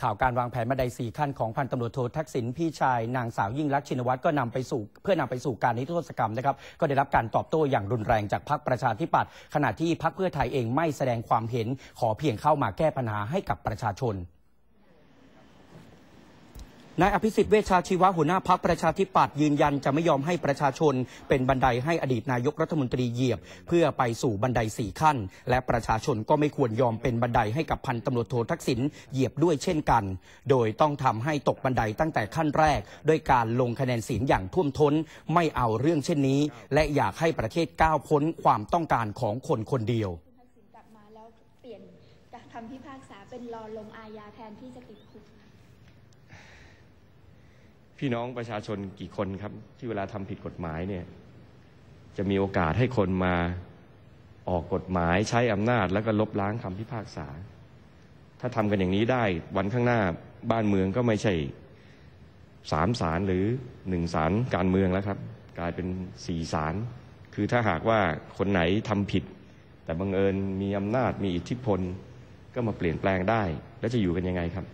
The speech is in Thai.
ข่าวการวางแผนบันไดสี่ขั้นของพันตำรวจโททักษิณพี่ชายนางสาวยิ่งรักชินวัตรก็นำไปสู่ เพื่อนำไปสู่การนิรโทษกรรมนะครับ ก็ได้รับการตอบโต้อย่างรุนแรงจากพรรคประชาธิปัตย์ขณะที่พรรคเพื่อไทยเองไม่แสดงความเห็นขอเพียงเข้ามาแก้ปัญหาให้กับประชาชนนายอภิสิทธิ์เวชาชีวะหัวหน้าพักประชาธิปัตย์ยืนยันจะไม่ยอมให้ประชาชนเป็นบันไดให้อดีตนายกรัฐมนตรีเหยียบ เพื่อไปสู่บันไดสี่ขั้น และประชาชนก็ไม่ควรยอมเป็นบันไดให้กับพันตำรวจโททักษิณเหยียบด้วยเช่นกัน โดยต้องทำให้ตกบันไดตั้งแต่ขั้นแรกด้วยการลงคะแนนเสียงอย่างท่วมท้นไม่เอาเรื่องเช่นนี้ และอยากให้ประเทศก้าวพ้นความต้องการของคนคนเดียวคำพิพากษาเป็นรอลงอาญาแทนที่จะติดคุกพี่น้องประชาชนกี่คนครับที่เวลาทำผิดกฎหมายเนี่ยจะมีโอกาสให้คนมาออกกฎหมายใช้อำนาจแล้วก็ลบล้างคำพิพากษา ถ้าทำกันอย่างนี้ได้วันข้างหน้าบ้านเมืองก็ไม่ใช่สามศาลหรือหนึ่งศาลการเมืองแล้วครับ กลายเป็นสี่ศาลคือถ้าหากว่าคนไหนทำผิด แต่บังเอิญมีอำนาจ มีอิทธิพล ก็มาเปลี่ยนแปลงได้ แล้วจะอยู่กันยังไงครับ